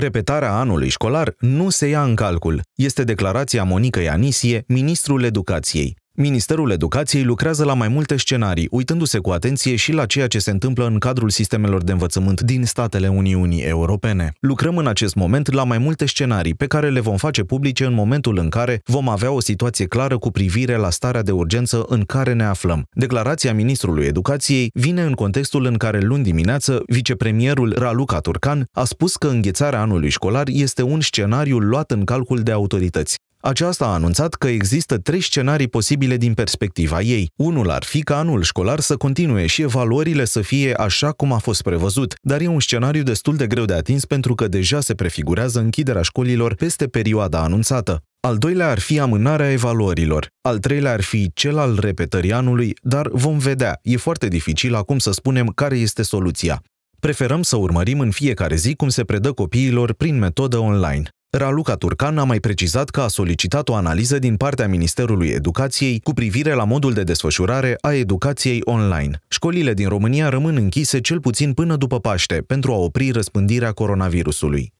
Repetarea anului școlar nu se ia în calcul, este declarația Monica Ianisie, ministrul educației. Ministerul Educației lucrează la mai multe scenarii, uitându-se cu atenție și la ceea ce se întâmplă în cadrul sistemelor de învățământ din statele Uniunii Europene. Lucrăm în acest moment la mai multe scenarii pe care le vom face publice în momentul în care vom avea o situație clară cu privire la starea de urgență în care ne aflăm. Declarația Ministrului Educației vine în contextul în care luni dimineață vicepremierul Raluca Turcan a spus că înghețarea anului școlar este un scenariu luat în calcul de autorități. Aceasta a anunțat că există trei scenarii posibile din perspectiva ei. Unul ar fi ca anul școlar să continue și evaluările să fie așa cum a fost prevăzut, dar e un scenariu destul de greu de atins pentru că deja se prefigurează închiderea școlilor peste perioada anunțată. Al doilea ar fi amânarea evaluărilor. Al treilea ar fi cel al repetării anului, dar vom vedea. E foarte dificil acum să spunem care este soluția. Preferăm să urmărim în fiecare zi cum se predă copiilor prin metodă online. Raluca Turcan a mai precizat că a solicitat o analiză din partea Ministerului Educației cu privire la modul de desfășurare a educației online. Școlile din România rămân închise cel puțin până după Paște pentru a opri răspândirea coronavirusului.